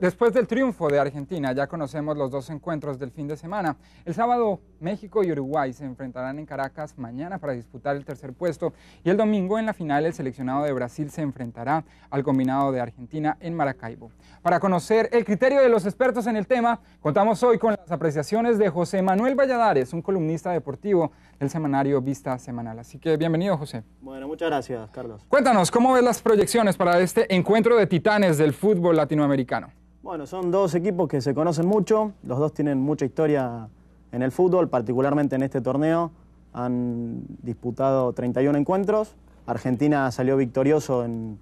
Después, del triunfo de Argentina, ya conocemos los dos encuentros del fin de semana. El sábado, México y Uruguay se enfrentarán en Caracas mañana para disputar el tercer puesto y el domingo en la final el seleccionado de Brasil se enfrentará al combinado de Argentina en Maracaibo. Para conocer el criterio de los expertos en el tema, contamos hoy con las apreciaciones de José Manuel Valladares, un columnista deportivo del semanario Vista Semanal. Así que bienvenido, José. Bueno, Muchas gracias, Carlos. Cuéntanos, ¿cómo ves las proyecciones para este encuentro de titanes del fútbol latinoamericano? Bueno, son dos equipos que se conocen mucho, los dos tienen mucha historia en el fútbol, particularmente en este torneo. Han disputado 31 encuentros, Argentina salió victorioso en,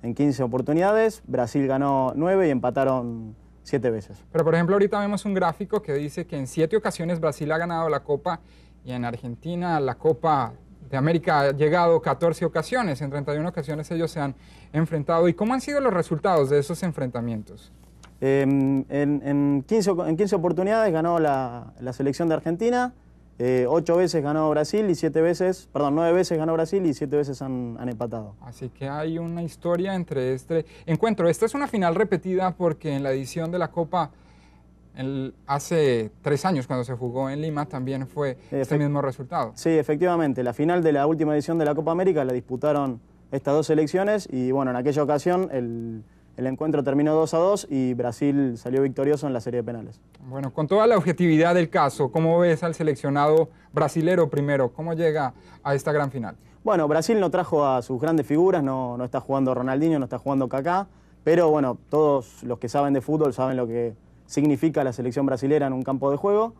15 oportunidades, Brasil ganó 9 y empataron 7 veces. Pero por ejemplo, ahorita vemos un gráfico que dice que en 7 ocasiones Brasil ha ganado la Copa y en Argentina la Copa de América ha llegado 14 ocasiones. En 31 ocasiones ellos se han enfrentado. ¿Y cómo han sido los resultados de esos enfrentamientos? Em, en, 15, en, oportunidades ganó la, selección de Argentina, eh, ocho 8 veces ganó Brasil y 7 veces, perdón, 9 veces ganó Brasil y 7 veces han, han, empatado. Así que hay una historia entre este encuentro. Esta es una final repetida porque en la edición de la Copa hace tres años, cuando se jugó en Lima, también fue este mismo resultado. Sí, efectivamente. La final de la última edición de la Copa América la disputaron estas dos selecciones y, bueno, en aquella ocasión el, encuentro terminó 2 a 2 y Brasil salió victorioso en la serie de penales. Bueno, con toda la objetividad del caso, ¿cómo ves al seleccionado brasilero primero? ¿Cómo llega a esta gran final? Bueno, Brasil no trajo a sus grandes figuras, no, no está jugando Ronaldinho, no está jugando Kaká, pero bueno, todos los que saben de fútbol saben lo que significa la selección brasilera en un campo de juego.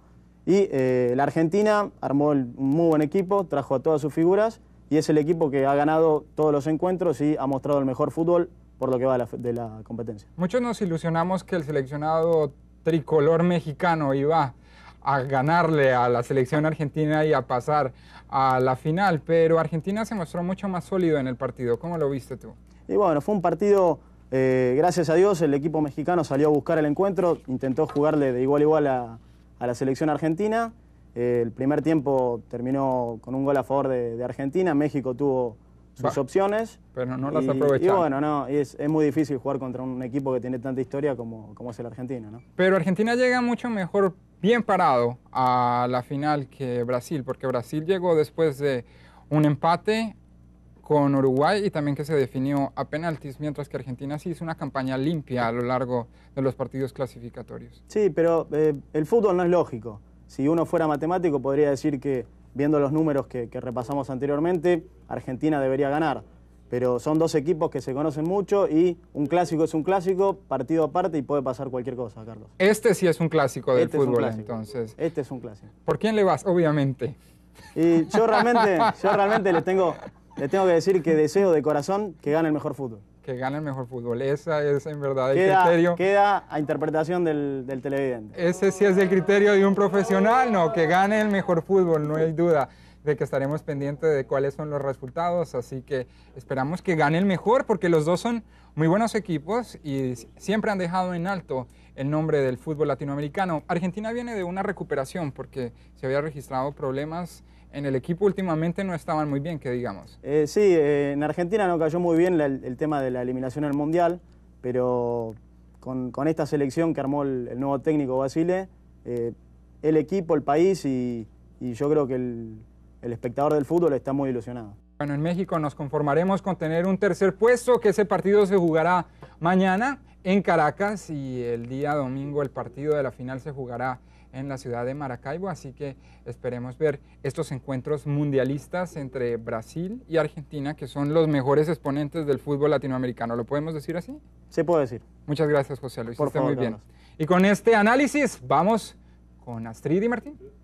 Y eh, la Argentina armó un muy buen equipo, trajo a todas sus figuras y es el equipo que ha ganado todos los encuentros y ha mostrado el mejor fútbol por lo que va de la, de la competencia. Muchos nos ilusionamos que el seleccionado tricolor mexicano iba a ganarle a la selección argentina y a pasar a la final, pero Argentina se mostró mucho más sólido en el partido. ¿Cómo lo viste tú? Y bueno, fue un partido eh, gracias a Dios el equipo mexicano salió a buscar el encuentro, intentó jugarle de igual a igual a, la selección argentina. Eh, el primer tiempo terminó con un gol a favor de, Argentina, México tuvo sus opciones. Pero no las aprovechó. Y bueno, no, es, muy difícil jugar contra un equipo que tiene tanta historia como, como es el argentino. Pero Argentina llega mucho mejor, bien parado a la final que Brasil, porque Brasil llegó después de un empate con Uruguay y también que se definió a penaltis, mientras que Argentina sí hizo una campaña limpia a lo largo de los partidos clasificatorios. Sí, pero eh, el fútbol no es lógico. Si uno fuera matemático podría decir que, viendo los números que, repasamos anteriormente, Argentina debería ganar. Pero son dos equipos que se conocen mucho y un clásico es un clásico, partido aparte y puede pasar cualquier cosa, Carlos. Este sí es un clásico del este fútbol, entonces. Este es un clásico. ¿Por quién le vas? Obviamente. Y yo realmente, yo realmente le tengo le tengo que decir que deseo de corazón que gane el mejor fútbol. Que gane el mejor fútbol. Esa es en verdad el criterio. Queda a interpretación del, del, televidente. Ese sí es el criterio de un profesional, no, que gane el mejor fútbol, no hay duda de que estaremos pendientes de cuáles son los resultados. Así que esperamos que gane el mejor, porque los dos son muy buenos equipos y siempre han dejado en alto el nombre del fútbol latinoamericano. Argentina viene de una recuperación porque se había registrado problemas en el equipo últimamente no estaban muy bien, que digamos. Eh, sí, eh, en Argentina no cayó muy bien el tema de la eliminación al Mundial, pero con, esta selección que armó el, nuevo técnico Basile, eh, el equipo, el país y, yo creo que el, el espectador del fútbol está muy ilusionado. Bueno, en México nos conformaremos con tener un tercer puesto, que ese partido se jugará mañana en Caracas y el día domingo el partido de la final se jugará en la ciudad de Maracaibo, así que esperemos ver estos encuentros mundialistas entre Brasil y Argentina, que son los mejores exponentes del fútbol latinoamericano. ¿Lo podemos decir así? Sí, puedo decir. Muchas gracias, José. Luis. Por favor, muy bien. Y con este análisis vamos con Astrid y Martín.